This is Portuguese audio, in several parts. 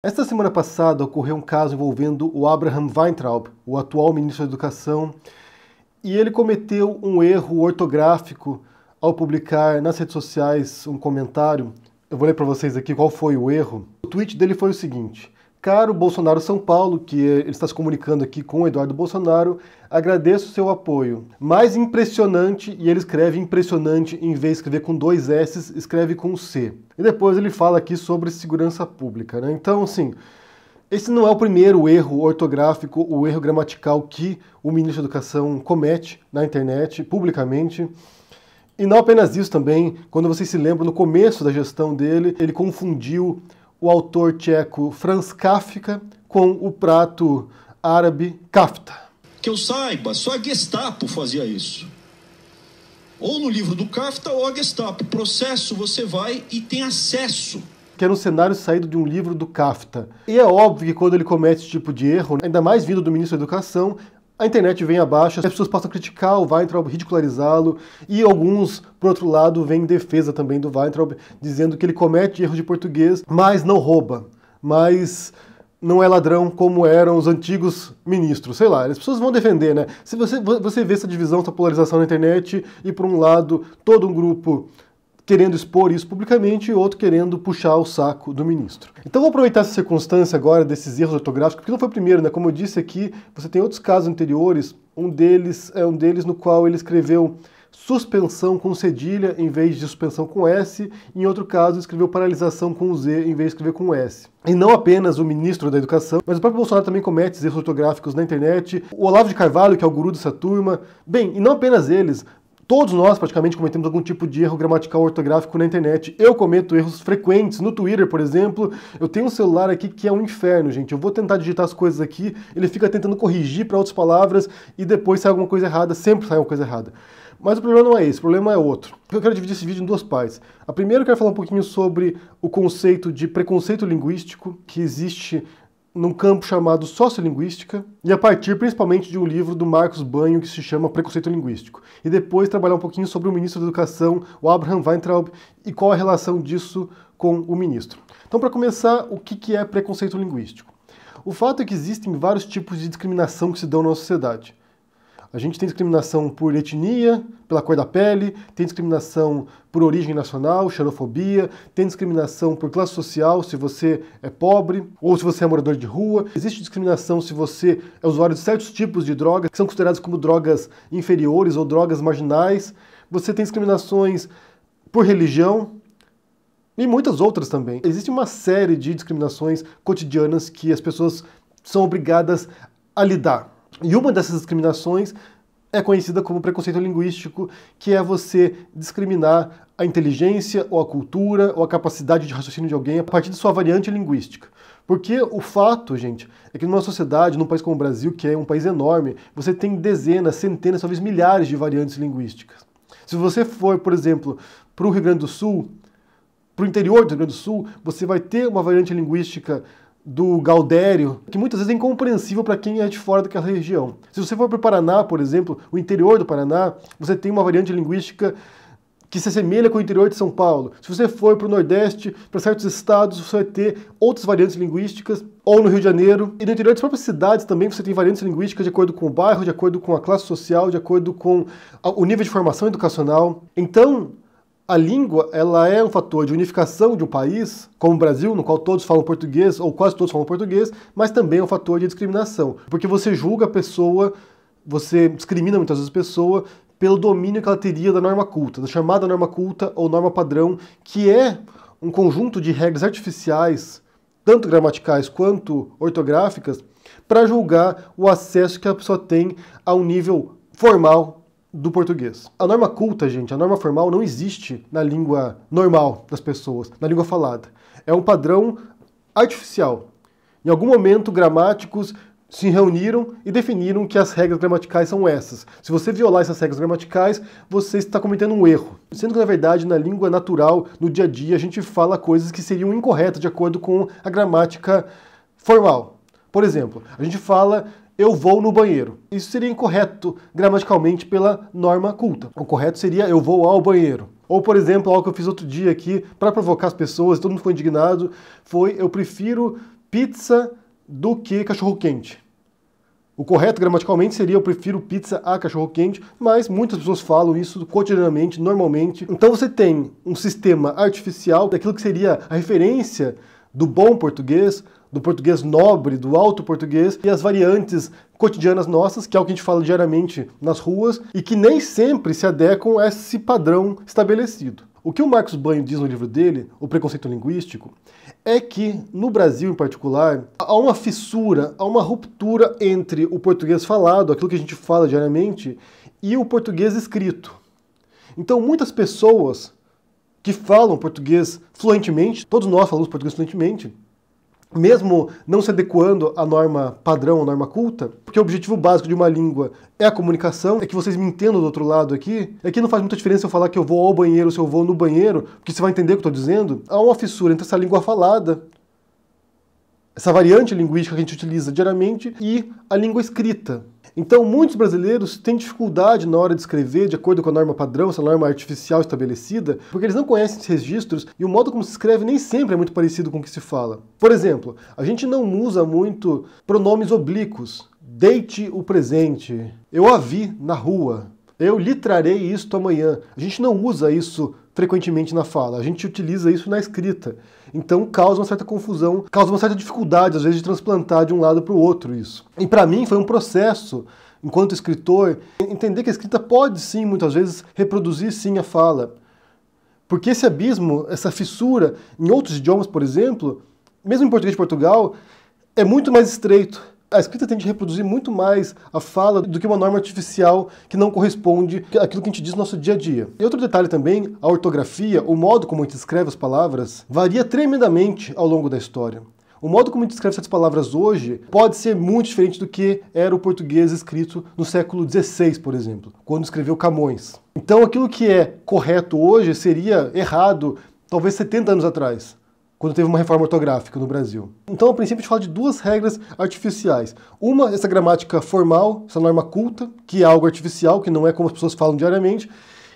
Esta semana passada ocorreu um caso envolvendo o Abraham Weintraub, o atual ministro da Educação, e ele cometeu um erro ortográfico ao publicar nas redes sociais um comentário. Eu vou ler para vocês aqui qual foi o erro. O tweet dele foi o seguinte: caro Bolsonaro São Paulo, que ele está se comunicando aqui com o Eduardo Bolsonaro, agradeço o seu apoio. Mais impressionante, e ele escreve impressionante em vez de escrever com dois S, escreve com C. E depois ele fala aqui sobre segurança pública, né? Então, assim, esse não é o primeiro erro ortográfico, o erro gramatical que o ministro da Educação comete na internet, publicamente. E não apenas isso também, quando vocês se lembram, no começo da gestão dele, ele confundiu o autor tcheco Franz Kafka com o prato árabe kafta. Que eu saiba, só a Gestapo fazia isso. Ou no livro do Kafta ou a Gestapo. Processo você vai e tem acesso. Que era um cenário saído de um livro do Kafta. E é óbvio que quando ele comete esse tipo de erro, né, ainda mais vindo do ministro da Educação, a internet vem abaixo, as pessoas passam a criticar o Weintraub, ridicularizá-lo, e alguns, por outro lado, vêm em defesa também do Weintraub, dizendo que ele comete erros de português, mas não rouba, mas não é ladrão como eram os antigos ministros, sei lá, as pessoas vão defender, né? Se você, você vê essa divisão, essa polarização na internet, e por um lado, todo um grupo querendo expor isso publicamente e outro querendo puxar o saco do ministro. Então vou aproveitar essa circunstância agora desses erros ortográficos, porque não foi o primeiro, né? Como eu disse aqui, você tem outros casos anteriores, um deles é um deles no qual ele escreveu suspensão com cedilha em vez de suspensão com S, em outro caso escreveu paralisação com Z em vez de escrever com S. E não apenas o ministro da Educação, mas o próprio Bolsonaro também comete erros ortográficos na internet, o Olavo de Carvalho, que é o guru dessa turma, bem, e não apenas eles, Todos nós praticamente cometemos algum tipo de erro gramatical ortográfico na internet. Eu cometo erros frequentes no Twitter, por exemplo. Eu tenho um celular aqui que é um inferno, gente. Eu vou tentar digitar as coisas aqui, ele fica tentando corrigir para outras palavras e depois sai alguma coisa errada, sempre sai alguma coisa errada. Mas o problema não é esse, o problema é outro. Eu quero dividir esse vídeo em duas partes. A primeira eu quero falar um pouquinho sobre o conceito de preconceito linguístico que existe num campo chamado sociolinguística e a partir principalmente de um livro do Marcos Banho que se chama Preconceito Linguístico. E depois trabalhar um pouquinho sobre o ministro da Educação, o Abraham Weintraub, e qual a relação disso com o ministro. Então, para começar, o que é preconceito linguístico? O fato é que existem vários tipos de discriminação que se dão na sociedade. A gente tem discriminação por etnia, pela cor da pele, tem discriminação por origem nacional, xenofobia, tem discriminação por classe social, se você é pobre ou se você é morador de rua. Existe discriminação se você é usuário de certos tipos de drogas que são consideradas como drogas inferiores ou drogas marginais. Você tem discriminações por religião, e muitas outras também. Existe uma série de discriminações cotidianas que as pessoas são obrigadas a lidar. E uma dessas discriminações é conhecida como preconceito linguístico, que é você discriminar a inteligência ou a cultura ou a capacidade de raciocínio de alguém a partir de sua variante linguística. Porque o fato, gente, é que numa sociedade, num país como o Brasil, que é um país enorme, você tem dezenas, centenas, talvez milhares de variantes linguísticas. Se você for, por exemplo, para o Rio Grande do Sul, para o interior do Rio Grande do Sul, você vai ter uma variante linguística do Gaudério, que muitas vezes é incompreensível para quem é de fora daquela região. Se você for para o Paraná, por exemplo, o interior do Paraná, você tem uma variante linguística que se assemelha com o interior de São Paulo. Se você for para o Nordeste, para certos estados, você vai ter outras variantes linguísticas, ou no Rio de Janeiro. E no interior das próprias cidades também você tem variantes linguísticas de acordo com o bairro, de acordo com a classe social, de acordo com o nível de formação educacional. Então, a língua ela é um fator de unificação de um país, como o Brasil, no qual todos falam português, ou quase todos falam português, mas também é um fator de discriminação, porque você julga a pessoa, você discrimina muitas vezes a pessoa pelo domínio que ela teria da norma culta, da chamada norma culta ou norma padrão, que é um conjunto de regras artificiais, tanto gramaticais quanto ortográficas, para julgar o acesso que a pessoa tem a um nível formal do português. A norma culta, gente, a norma formal não existe na língua normal das pessoas, na língua falada. É um padrão artificial. Em algum momento, gramáticos se reuniram e definiram que as regras gramaticais são essas. Se você violar essas regras gramaticais, você está cometendo um erro. Sendo que, na verdade, na língua natural, no dia a dia, a gente fala coisas que seriam incorretas de acordo com a gramática formal. Por exemplo, a gente fala eu vou no banheiro. Isso seria incorreto gramaticalmente pela norma culta. O correto seria eu vou ao banheiro. Ou, por exemplo, algo que eu fiz outro dia aqui para provocar as pessoas, todo mundo ficou indignado, foi eu prefiro pizza do que cachorro quente. O correto gramaticalmente seria eu prefiro pizza a cachorro quente, mas muitas pessoas falam isso cotidianamente, normalmente. Então você tem um sistema artificial daquilo que seria a referência do bom português do português nobre, do alto português e as variantes cotidianas nossas, que é o que a gente fala diariamente nas ruas e que nem sempre se adequam a esse padrão estabelecido. O que o Marcos Banho diz no livro dele, O Preconceito Linguístico, é que, no Brasil em particular, há uma fissura, há uma ruptura entre o português falado, aquilo que a gente fala diariamente, e o português escrito. Então, muitas pessoas que falam português fluentemente, todos nós falamos português fluentemente, mesmo não se adequando à norma padrão, à norma culta, porque o objetivo básico de uma língua é a comunicação, é que vocês me entendam do outro lado aqui, é que não faz muita diferença eu falar que eu vou ao banheiro, se eu vou no banheiro, porque você vai entender o que eu estou dizendo. Há uma fissura entre essa língua falada, essa variante linguística que a gente utiliza diariamente, e a língua escrita. Então, muitos brasileiros têm dificuldade na hora de escrever de acordo com a norma padrão, essa norma artificial estabelecida, porque eles não conhecem esses registros e o modo como se escreve nem sempre é muito parecido com o que se fala. Por exemplo, a gente não usa muito pronomes oblíquos. Deite o presente. Eu a vi na rua. Eu lhe trarei isto amanhã. A gente não usa isso frequentemente na fala. A gente utiliza isso na escrita. Então causa uma certa confusão, causa uma certa dificuldade, às vezes, de transplantar de um lado para o outro isso. E para mim foi um processo enquanto escritor, entender que a escrita pode sim, muitas vezes, reproduzir sim a fala. Porque esse abismo, essa fissura, em outros idiomas, por exemplo, mesmo em português de Portugal, é muito mais estreito. A escrita tende a reproduzir muito mais a fala do que uma norma artificial que não corresponde àquilo que a gente diz no nosso dia a dia. E outro detalhe também, a ortografia, o modo como a gente escreve as palavras, varia tremendamente ao longo da história. O modo como a gente escreve essas palavras hoje pode ser muito diferente do que era o português escrito no século XVI, por exemplo, quando escreveu Camões. Então aquilo que é correto hoje seria errado talvez 70 anos atrás quando teve uma reforma ortográfica no Brasil. Então, a princípio, a gente fala de duas regras artificiais. Uma, essa gramática formal, essa norma culta, que é algo artificial, que não é como as pessoas falam diariamente,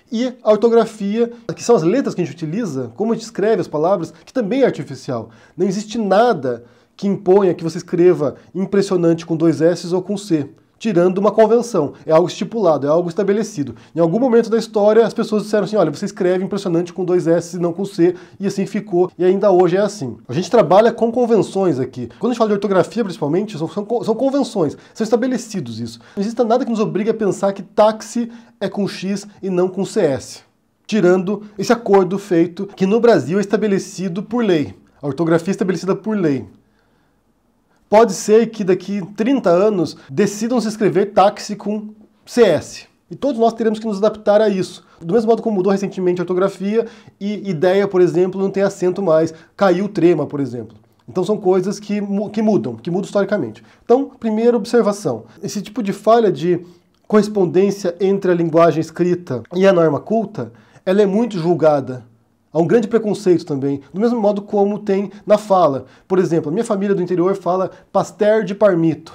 e a ortografia, que são as letras que a gente utiliza, como a gente escreve as palavras, que também é artificial. Não existe nada que imponha que você escreva impressionante com dois S ou com C tirando uma convenção. É algo estipulado, é algo estabelecido. Em algum momento da história, as pessoas disseram assim: olha, você escreve impressionante com dois S e não com C, e assim ficou, e ainda hoje é assim. A gente trabalha com convenções aqui. Quando a gente fala de ortografia, principalmente, são, são, são convenções, são estabelecidos isso. Não existe nada que nos obrigue a pensar que táxi é com X e não com CS. Tirando esse acordo feito que no Brasil é estabelecido por lei. A ortografia é estabelecida por lei. Pode ser que daqui 30 anos decidam se escrever táxi com CS. E todos nós teremos que nos adaptar a isso. Do mesmo modo como mudou recentemente a ortografia e ideia, por exemplo, não tem acento mais, caiu trema, por exemplo. Então são coisas que, que mudam, que mudam historicamente. Então, primeira observação: esse tipo de falha de correspondência entre a linguagem escrita e a norma culta, ela é muito julgada Há um grande preconceito também, do mesmo modo como tem na fala. Por exemplo, a minha família do interior fala pastel de parmito.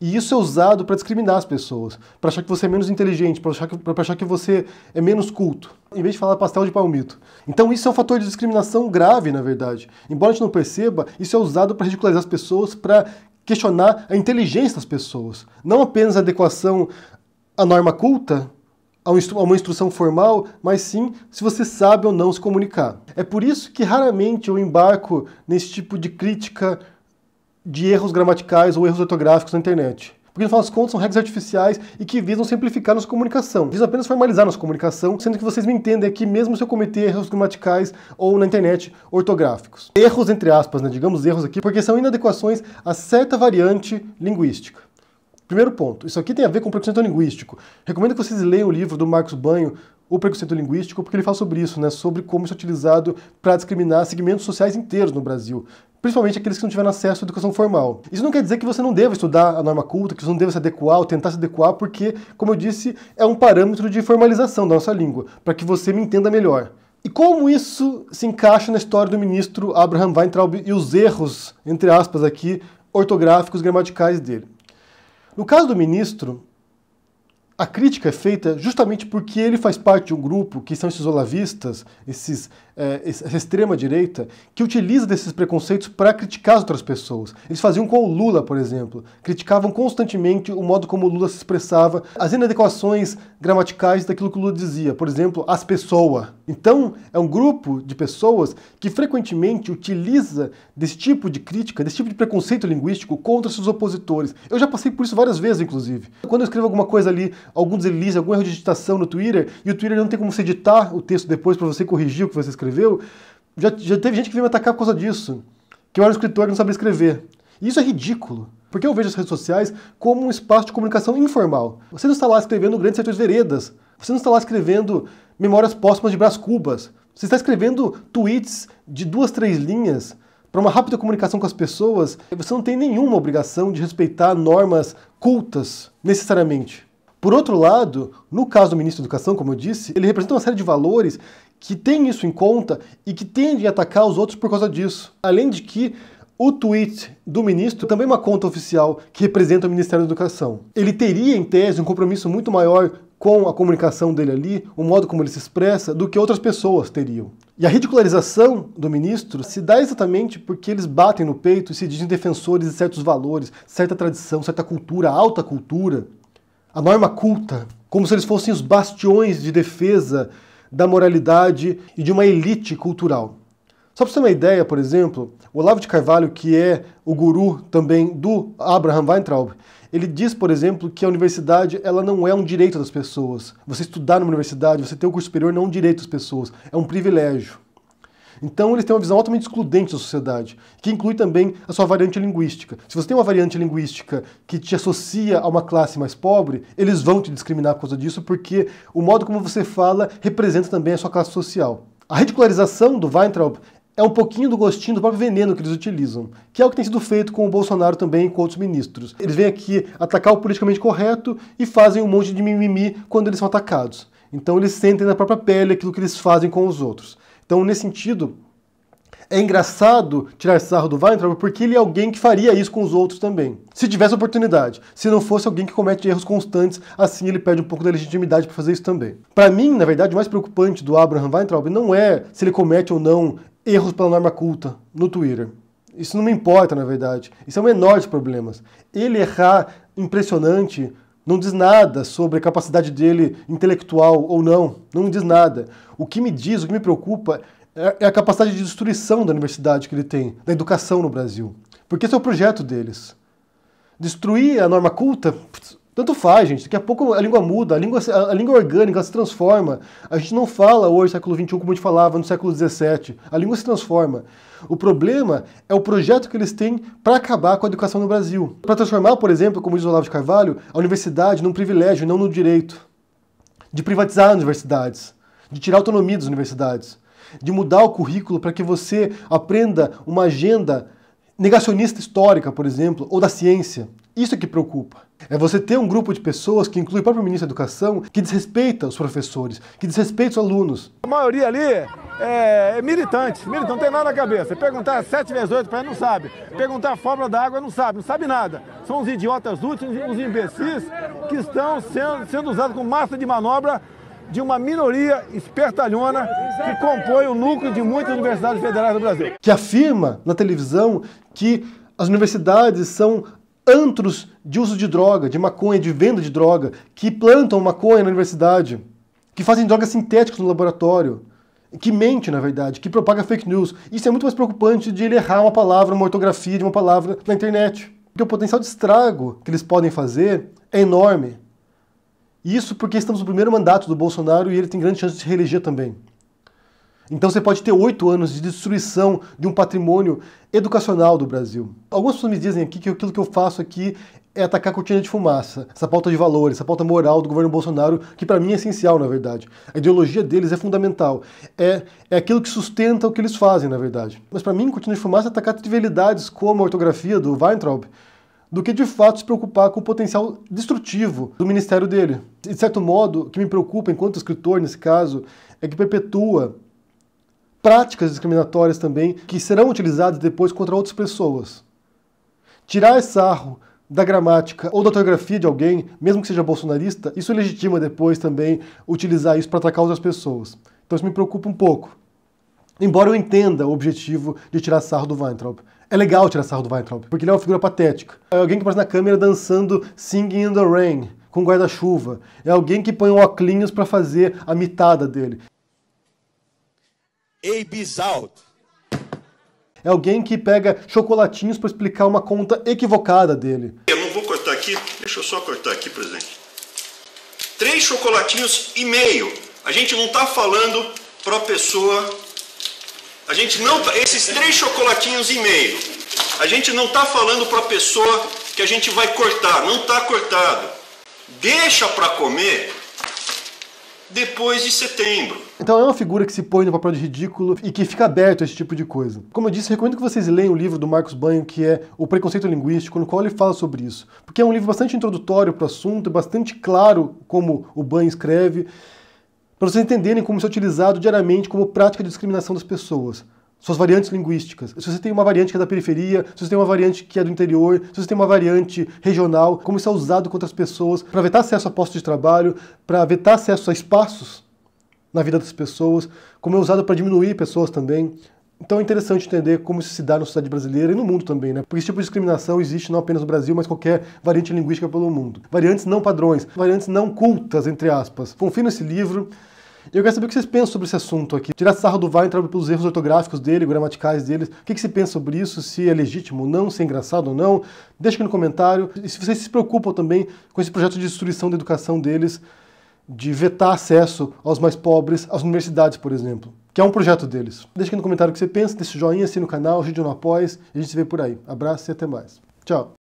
E isso é usado para discriminar as pessoas, para achar que você é menos inteligente, para achar, que, para achar que você é menos culto, em vez de falar pastel de palmito. Então isso é um fator de discriminação grave, na verdade. Embora a gente não perceba, isso é usado para ridicularizar as pessoas, para questionar a inteligência das pessoas. Não apenas a adequação à norma culta, a uma instrução formal, mas sim se você sabe ou não se comunicar. É por isso que raramente eu embarco nesse tipo de crítica de erros gramaticais ou erros ortográficos na internet. Porque no final das contas são regras artificiais e que visam simplificar nossa comunicação. Visam apenas formalizar nossa comunicação, sendo que vocês me entendem aqui mesmo se eu cometer erros gramaticais ou na internet ortográficos. Erros entre aspas, né? Digamos erros aqui, porque são inadequações a certa variante linguística. Primeiro ponto, isso aqui tem a ver com preconceito linguístico. Recomendo que vocês leiam o livro do Marcos Banho, O Preconceito Linguístico, porque ele fala sobre isso, né? Sobre como isso é utilizado para discriminar segmentos sociais inteiros no Brasil principalmente aqueles que não tiveram acesso à educação formal. Isso não quer dizer que você não deva estudar a norma culta, que você não deva se adequar ou tentar se adequar, porque, como eu disse, é um parâmetro de formalização da nossa língua, para que você me entenda melhor. E como isso se encaixa na história do ministro Abraham Weintraub e os erros, entre aspas, aqui, ortográficos gramaticais dele? No caso do ministro, a crítica é feita justamente porque ele faz parte de um grupo que são esses olavistas, esses é, essa extrema-direita que utiliza desses preconceitos para criticar as outras pessoas. Eles faziam com o Lula, por exemplo. Criticavam constantemente o modo como o Lula se expressava, as inadequações gramaticais daquilo que o Lula dizia. Por exemplo, as pessoas. Então, é um grupo de pessoas que frequentemente utiliza desse tipo de crítica, desse tipo de preconceito linguístico contra seus opositores. Eu já passei por isso várias vezes, inclusive. Quando eu escrevo alguma coisa ali, algum deslize, algum erro de digitação no Twitter, e o Twitter não tem como você editar o texto depois para você corrigir o que você escreveu escreveu, já, já teve gente que veio me atacar por causa disso. Que eu era um escritor que não sabia escrever. E isso é ridículo. Porque eu vejo as redes sociais como um espaço de comunicação informal. Você não está lá escrevendo grandes certas veredas. Você não está lá escrevendo memórias póstumas de Brás Cubas. Você está escrevendo tweets de duas, três linhas para uma rápida comunicação com as pessoas. Você não tem nenhuma obrigação de respeitar normas cultas, necessariamente. Por outro lado, no caso do ministro da Educação, como eu disse, ele representa uma série de valores que tem isso em conta e que tende a atacar os outros por causa disso. Além de que o tweet do ministro também é uma conta oficial que representa o Ministério da Educação. Ele teria, em tese, um compromisso muito maior com a comunicação dele ali, o modo como ele se expressa, do que outras pessoas teriam. E a ridicularização do ministro se dá exatamente porque eles batem no peito e se dizem defensores de certos valores, certa tradição, certa cultura, alta cultura, a norma culta, como se eles fossem os bastiões de defesa da moralidade e de uma elite cultural. Só para você ter uma ideia, por exemplo, Olavo de Carvalho, que é o guru também do Abraham Weintraub, ele diz, por exemplo, que a universidade ela não é um direito das pessoas. Você estudar numa universidade, você ter o um curso superior não é um direito das pessoas, é um privilégio. Então eles têm uma visão altamente excludente da sociedade, que inclui também a sua variante linguística. Se você tem uma variante linguística que te associa a uma classe mais pobre, eles vão te discriminar por causa disso, porque o modo como você fala representa também a sua classe social. A ridicularização do Weintraub é um pouquinho do gostinho do próprio veneno que eles utilizam, que é o que tem sido feito com o Bolsonaro também e com outros ministros. Eles vêm aqui atacar o politicamente correto e fazem um monte de mimimi quando eles são atacados. Então eles sentem na própria pele aquilo que eles fazem com os outros. Então, nesse sentido, é engraçado tirar sarro do Weintraub porque ele é alguém que faria isso com os outros também. Se tivesse oportunidade. Se não fosse alguém que comete erros constantes, assim ele perde um pouco da legitimidade para fazer isso também. Para mim, na verdade, o mais preocupante do Abraham Weintraub não é se ele comete ou não erros pela norma culta no Twitter. Isso não me importa, na verdade. Isso é um menor dos problemas. Ele errar impressionante não diz nada sobre a capacidade dele intelectual ou não. Não diz nada. O que me diz, o que me preocupa, é, é a capacidade de destruição da universidade que ele tem, da educação no Brasil. Porque esse é o projeto deles. Destruir a norma culta, putz, tanto faz, gente. Daqui a pouco a língua muda, a língua, a língua orgânica se transforma. A gente não fala hoje, século XXI, como a gente falava no século XVII. A língua se transforma. O problema é o projeto que eles têm para acabar com a educação no Brasil. Para transformar, por exemplo, como diz Olavo de Carvalho, a universidade num privilégio, não no direito. De privatizar as universidades, de tirar a autonomia das universidades, de mudar o currículo para que você aprenda uma agenda negacionista histórica, por exemplo, ou da ciência. Isso é que preocupa. É você ter um grupo de pessoas, que inclui o próprio ministro da Educação, que desrespeita os professores, que desrespeita os alunos. A maioria ali é, é militante, militante, não tem nada na cabeça. Perguntar 7 vezes 8 para ele não sabe. Perguntar a fórmula da água não sabe, não sabe nada. São os idiotas úteis, os imbecis que estão sendo, sendo usados como massa de manobra de uma minoria espertalhona que compõe o núcleo de muitas universidades federais do Brasil. Que afirma na televisão que as universidades são antros de uso de droga, de maconha, de venda de droga, que plantam maconha na universidade, que fazem drogas sintéticas no laboratório, que mente, na verdade, que propaga fake news. Isso é muito mais preocupante de ele errar uma palavra, uma ortografia de uma palavra na internet. Porque o potencial de estrago que eles podem fazer é enorme. Isso porque estamos no primeiro mandato do Bolsonaro e ele tem grande chance de se reeleger também. Então você pode ter oito anos de destruição de um patrimônio educacional do Brasil. Algumas pessoas me dizem aqui que aquilo que eu faço aqui é atacar a cortina de fumaça, essa pauta de valores, essa pauta moral do governo Bolsonaro, que para mim é essencial, na verdade. A ideologia deles é fundamental. É, é aquilo que sustenta o que eles fazem, na verdade. Mas para mim, cortina de fumaça é atacar trivialidades como a ortografia do Weintraub, do que de fato se preocupar com o potencial destrutivo do ministério dele. De certo modo, o que me preocupa enquanto escritor, nesse caso, é que perpetua práticas discriminatórias também que serão utilizadas depois contra outras pessoas. Tirar sarro da gramática ou da ortografia de alguém, mesmo que seja bolsonarista, isso legitima depois também utilizar isso para atacar outras pessoas. Então isso me preocupa um pouco. Embora eu entenda o objetivo de tirar sarro do Weintraub. É legal tirar sarro do Weintraub, porque ele é uma figura patética. É alguém que aparece na câmera dançando Singing in the Rain, com guarda-chuva. É alguém que põe um óculos para fazer a mitada dele. Abe's out. É alguém que pega chocolatinhos para explicar uma conta equivocada dele. Eu não vou cortar aqui, deixa eu só cortar aqui, presidente. Três chocolatinhos e meio. A gente não está falando para pessoa a gente não tá, esses três chocolatinhos e meio. A gente não está falando para a pessoa que a gente vai cortar, não está cortado. Deixa para comer depois de setembro. Então é uma figura que se põe no papel de ridículo e que fica aberto a esse tipo de coisa. Como eu disse, recomendo que vocês leiam o livro do Marcos Banho, que é O Preconceito Linguístico, no qual ele fala sobre isso. Porque é um livro bastante introdutório para o assunto, bastante claro como o Banho escreve para vocês entenderem como isso é utilizado diariamente como prática de discriminação das pessoas. Suas variantes linguísticas. Se você tem uma variante que é da periferia, se você tem uma variante que é do interior, se você tem uma variante regional, como isso é usado contra as pessoas para vetar acesso a postos de trabalho, para vetar acesso a espaços na vida das pessoas, como é usado para diminuir pessoas também. Então é interessante entender como isso se dá na sociedade brasileira e no mundo também, né? Porque esse tipo de discriminação existe não apenas no Brasil, mas qualquer variante linguística pelo mundo. Variantes não padrões, variantes não cultas, entre aspas. Confio nesse livro. Eu quero saber o que vocês pensam sobre esse assunto aqui. Tirar sarro do Weintraub pelos erros ortográficos dele, gramaticais dele. O que, você pensa sobre isso? Se é legítimo ou não? Se é engraçado ou não? Deixa aqui no comentário. E se vocês se preocupam também com esse projeto de destruição da educação deles, de vetar acesso aos mais pobres, às universidades, por exemplo que é um projeto deles. Deixa aqui no comentário o que você pensa, deixa o joinha, assina o canal, ajude no após, e a gente se vê por aí. Abraço e até mais. Tchau.